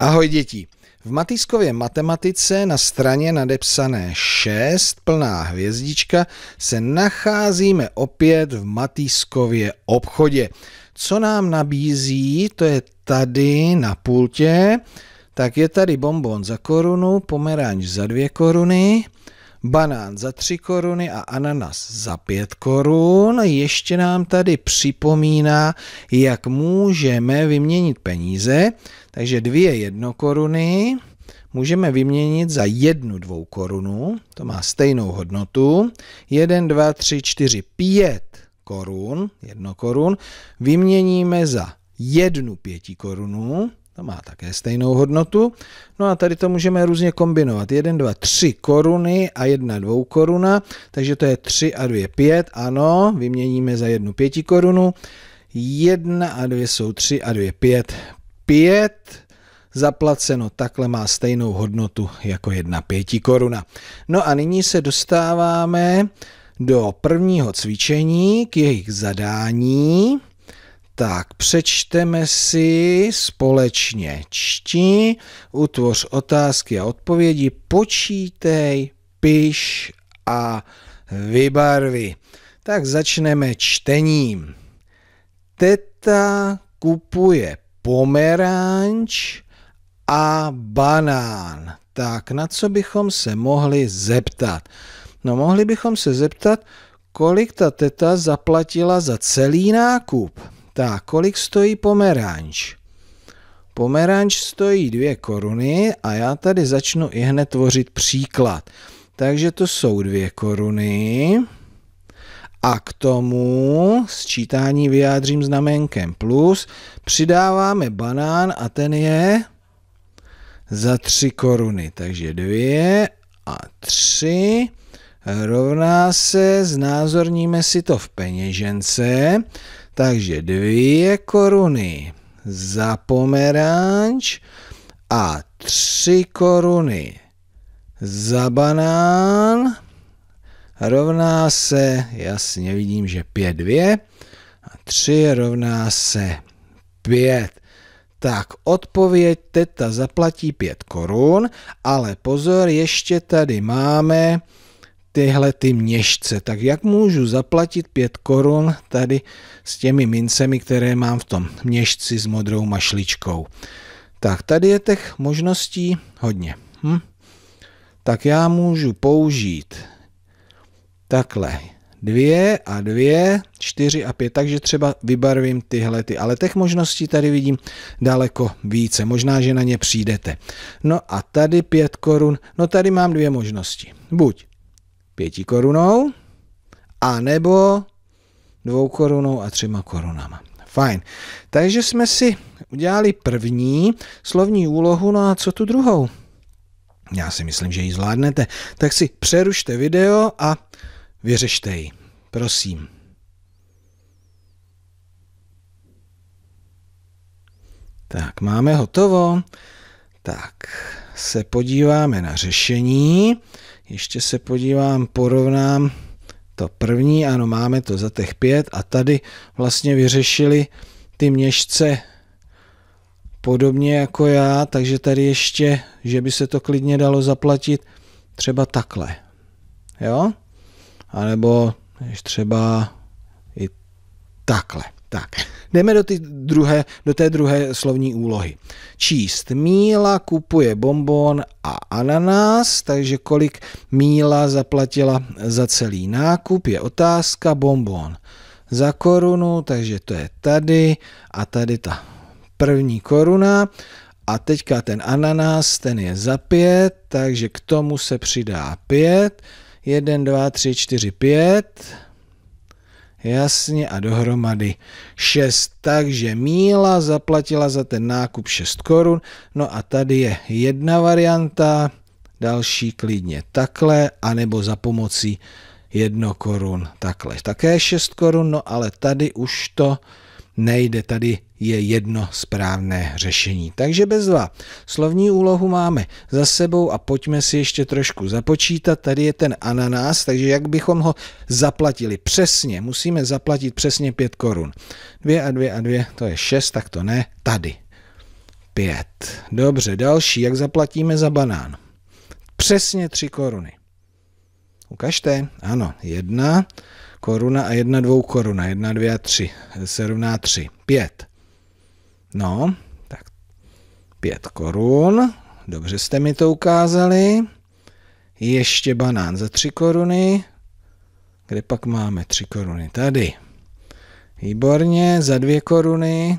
Ahoj děti. V Matýskově matematice na straně nadepsané 6 plná hvězdička se nacházíme opět v Matýskově obchodě. Co nám nabízí, to je tady na pultě, tak je tady bonbon za korunu, pomeranč za dvě koruny, banán za 3 koruny a ananas za 5 korun. Ještě nám tady připomíná, jak můžeme vyměnit peníze. Takže dvě jedno koruny můžeme vyměnit za jednu dvou korunu, to má stejnou hodnotu. 1, 2, 3, 4, 5 korun, jedno korun, vyměníme za jednu pěti korunu to má také stejnou hodnotu. No a tady to můžeme různě kombinovat. 1, 2, 3 koruny a 1, 2 koruna, takže to je 3 a 2, 5, ano, vyměníme za 1, 5 korunu. 1 a 2 jsou 3 a 2, 5, 5 zaplaceno takhle má stejnou hodnotu jako 1, 5 koruna. No a nyní se dostáváme do prvního cvičení k jejich zadání. Tak, přečteme si společně. Čti, utvoř otázky a odpovědi, počítej, piš a vybarvi. Tak začneme čtením. Teta kupuje pomeranč a banán. Tak, na co bychom se mohli zeptat? No, mohli bychom se zeptat, kolik ta teta zaplatila za celý nákup. Tak, kolik stojí pomeranč? Pomeranč stojí dvě koruny a já tady začnu i hned tvořit příklad. Takže to jsou dvě koruny. A k tomu sčítání vyjádřím znamenkem plus. Přidáváme banán a ten je za tři koruny. Takže dvě a tři rovná se, znázorníme si to v peněžence. Takže dvě koruny za pomeranč a tři koruny za banán rovná se, jasně vidím, že pět dvě a tři rovná se pět. Tak odpověď teta zaplatí 5 korun, ale pozor, ještě tady máme tyhle ty měšce. Tak jak můžu zaplatit 5 korun tady s těmi mincemi, které mám v tom měšci s modrou mašličkou? Tak tady je těch možností hodně. Hm? Tak já můžu použít takhle dvě a dvě, čtyři a pět, takže třeba vybarvím tyhle ty, ale těch možností tady vidím daleko více, možná, že na ně přijdete. No a tady pět korun, no tady mám dvě možnosti. Buď pěti korunou, a nebo dvou korunou a třema korunama. Fajn. Takže jsme si udělali první slovní úlohu, no a co tu druhou? Já si myslím, že ji zvládnete. Tak si přerušte video a vyřešte ji. Prosím. Tak, máme hotovo. Tak, se podíváme na řešení ještě se podívám, porovnám to první, ano, máme to za těch pět a tady vlastně vyřešili ty měšce podobně jako já, takže tady ještě, že by se to klidně dalo zaplatit třeba takhle, jo? A nebo třeba i takhle. Tak, jdeme do, ty druhé, do té druhé slovní úlohy. Číst. Míla kupuje bonbon a ananas, takže kolik Míla zaplatila za celý nákup je otázka bonbon. Za korunu, takže to je tady a tady ta první koruna. A teďka ten ananas, ten je za pět, takže k tomu se přidá pět. Jeden, dva, tři, čtyři, pět. Jasně a dohromady 6. Takže Míla zaplatila za ten nákup 6 korun. No a tady je jedna varianta, další klidně takhle, anebo za pomocí 1 korun takhle. Také 6 korun, no ale tady už to nejde. Tady je jedno správné řešení. Takže bez dva. Slovní úlohu máme za sebou a pojďme si ještě trošku započítat. Tady je ten ananás, takže jak bychom ho zaplatili? Přesně, musíme zaplatit přesně 5 korun. 2 a 2 a 2, to je 6, tak to ne. Tady. 5. Dobře, další, jak zaplatíme za banán? Přesně 3 koruny. Ukažte. Ano, jedna koruna a jedna dvou koruna. Jedna, dvě a tři. Se rovná tři. Pět. No, tak pět korun. Dobře jste mi to ukázali. Ještě banán za tři koruny. Kde pak máme tři koruny? Tady. Výborně, za dvě koruny.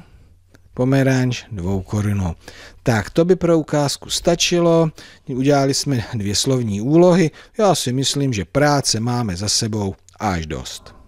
Pomeranč dvou korunu. Tak, to by pro ukázku stačilo. Udělali jsme dvě slovní úlohy. Já si myslím, že práce máme za sebou až dost.